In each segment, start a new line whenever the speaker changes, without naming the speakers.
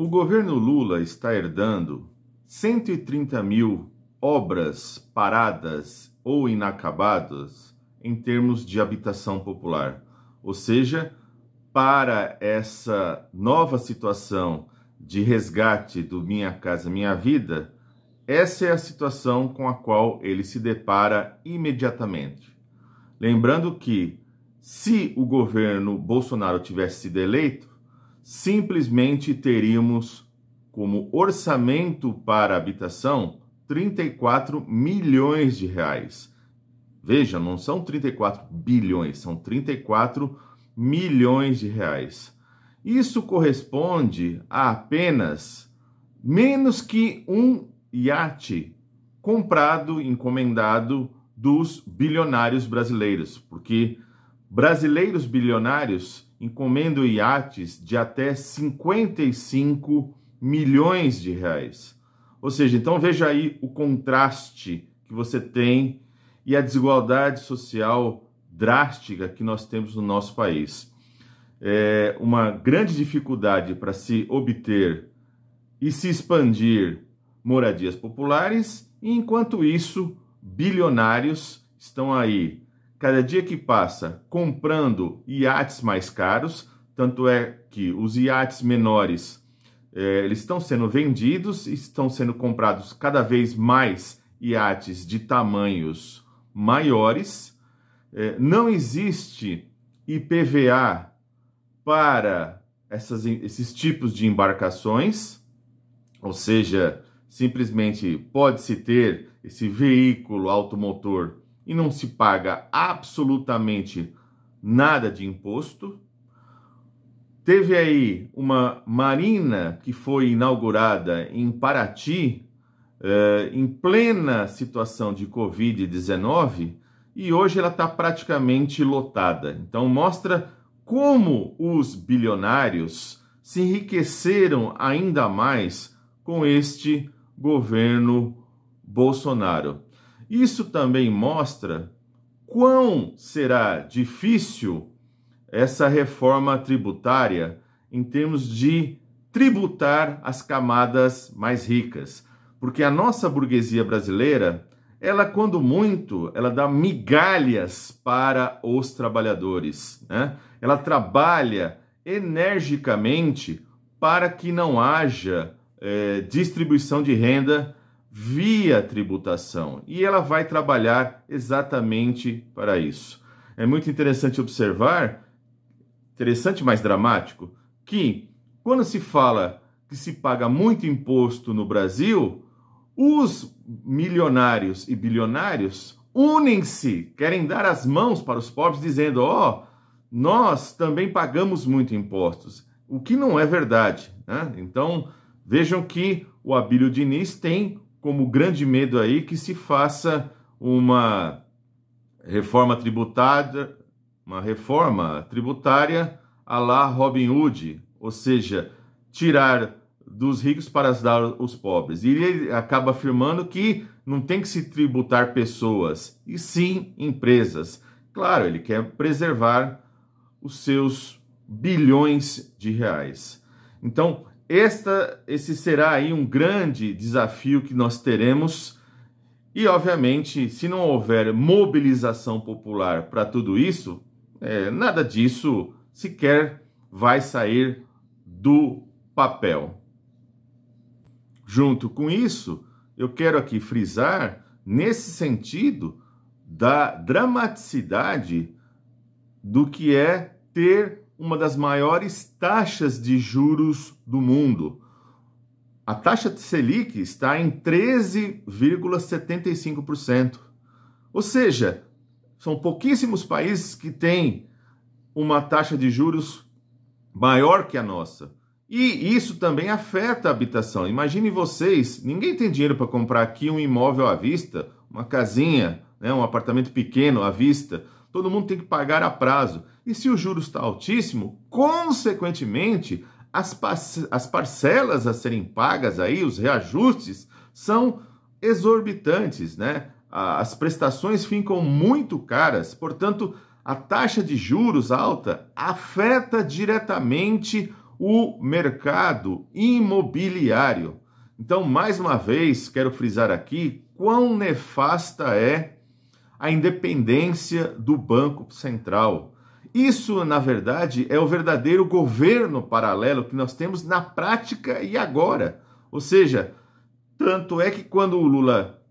O governo Lula está herdando 130 mil obras paradas ou inacabadas em termos de habitação popular. Ou seja, para essa nova situação de resgate do Minha Casa Minha Vida, essa é a situação com a qual ele se depara imediatamente. Lembrando que, se o governo Bolsonaro tivesse sido eleito, simplesmente teríamos como orçamento para habitação 34 milhões de reais. Veja, não são 34 bilhões, são 34 milhões de reais. Isso corresponde a apenas menos que um iate comprado, encomendado dos bilionários brasileiros, porque brasileiros bilionários encomendo iates de até 55 milhões de reais. Ou seja, então veja aí o contraste que você tem e a desigualdade social drástica que nós temos no nosso país. É uma grande dificuldade para se obter e se expandir moradias populares, e enquanto isso, bilionários estão aí cada dia que passa comprando iates mais caros, tanto é que os iates menores eh, eles estão sendo vendidos, estão sendo comprados cada vez mais iates de tamanhos maiores. Eh, não existe IPVA para essas, esses tipos de embarcações, ou seja, simplesmente pode-se ter esse veículo automotor e não se paga absolutamente nada de imposto. Teve aí uma marina que foi inaugurada em Paraty, eh, em plena situação de Covid-19, e hoje ela está praticamente lotada. Então, mostra como os bilionários se enriqueceram ainda mais com este governo Bolsonaro. Isso também mostra quão será difícil essa reforma tributária em termos de tributar as camadas mais ricas, porque a nossa burguesia brasileira, ela quando muito, ela dá migalhas para os trabalhadores, né? Ela trabalha energicamente para que não haja é, distribuição de renda via tributação. E ela vai trabalhar exatamente para isso. É muito interessante observar, interessante mais dramático, que quando se fala que se paga muito imposto no Brasil, os milionários e bilionários unem-se, querem dar as mãos para os pobres, dizendo: ó, oh, nós também pagamos muito impostos, o que não é verdade. Né? Então vejam que o Abílio Diniz tem como grande medo aí que se faça uma reforma tributária, uma reforma tributária a la Robin Hood, ou seja, tirar dos ricos para dar aos pobres. E ele acaba afirmando que não tem que se tributar pessoas, e sim empresas. Claro, ele quer preservar os seus bilhões de reais. Então, esta, esse será aí um grande desafio que nós teremos. E, obviamente, se não houver mobilização popular para tudo isso, é, nada disso sequer vai sair do papel. Junto com isso, eu quero aqui frisar, nesse sentido, da dramaticidade do que é ter uma das maiores taxas de juros do mundo. A taxa de Selic está em 13,75%. Ou seja, são pouquíssimos países que têm uma taxa de juros maior que a nossa. E isso também afeta a habitação. Imagine vocês, ninguém tem dinheiro para comprar aqui um imóvel à vista, uma casinha, né, um apartamento pequeno à vista. Todo mundo tem que pagar a prazo. E se o juro está altíssimo, consequentemente, as, as parcelas a serem pagas aí, os reajustes, são exorbitantes, né? As prestações ficam muito caras, portanto, a taxa de juros alta afeta diretamente o mercado imobiliário. Então, mais uma vez, quero frisar aqui quão nefasta é a independência do Banco Central. Isso, na verdade, é o verdadeiro governo paralelo que nós temos na prática e agora. Ou seja, tanto é que quando o Lula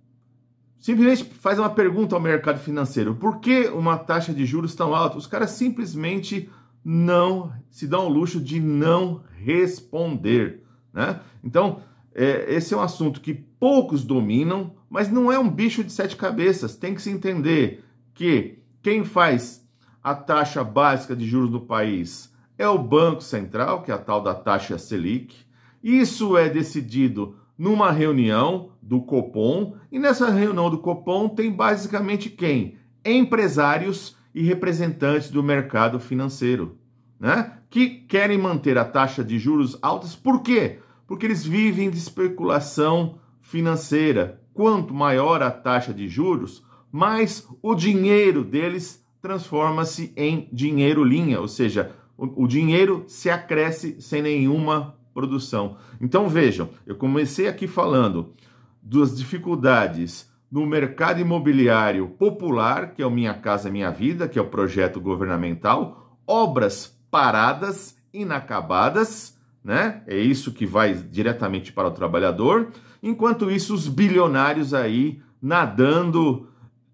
simplesmente faz uma pergunta ao mercado financeiro: por que uma taxa de juros tão alta? Os caras simplesmente não se dão o luxo de não responder. Né? Então, é, esse é um assunto que poucos dominam, mas não é um bicho de sete cabeças. Tem que se entender que quem faz a taxa básica de juros do país é o Banco Central, que é a tal da taxa Selic. Isso é decidido numa reunião do Copom, e nessa reunião do Copom tem basicamente quem? Empresários e representantes do mercado financeiro, né? Que querem manter a taxa de juros altas. Por quê? Porque eles vivem de especulação financeira. Quanto maior a taxa de juros, mais o dinheiro deles transforma-se em dinheiro linha, ou seja, o, o dinheiro se acresce sem nenhuma produção. Então vejam, eu comecei aqui falando das dificuldades no mercado imobiliário popular, que é o Minha Casa Minha Vida, que é o projeto governamental, obras paradas, inacabadas, né? É isso que vai diretamente para o trabalhador. Enquanto isso, os bilionários aí nadando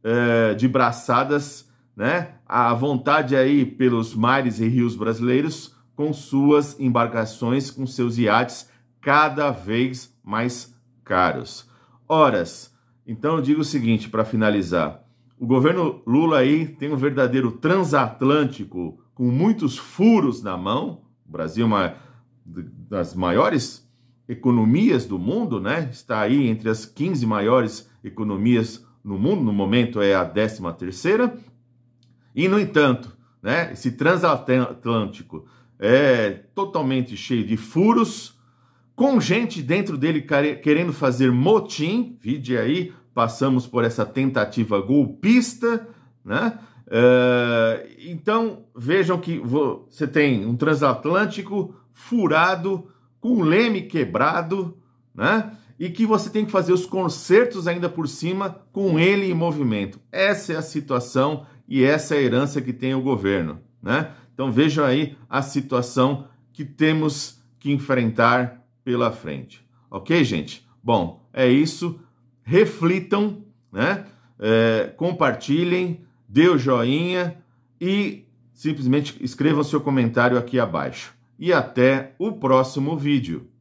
é, de braçadas né, a vontade aí pelos mares e rios brasileiros com suas embarcações, com seus iates cada vez mais caros. Horas. Então eu digo o seguinte para finalizar. O governo Lula aí tem um verdadeiro transatlântico com muitos furos na mão. O Brasil é uma das maiores economias do mundo, né? Está aí entre as 15 maiores economias no mundo, no momento é a 13 terceira e, no entanto, né, esse transatlântico é totalmente cheio de furos, com gente dentro dele querendo fazer motim, vide aí, passamos por essa tentativa golpista, né? Uh, então vejam que você tem um transatlântico furado, com leme quebrado, né? E que você tem que fazer os concertos ainda por cima com ele em movimento. Essa é a situação e essa é a herança que tem o governo, né? Então vejam aí a situação que temos que enfrentar pela frente. Ok, gente? Bom, é isso. Reflitam, né? É, compartilhem, dê o joinha e simplesmente escrevam seu comentário aqui abaixo. E até o próximo vídeo.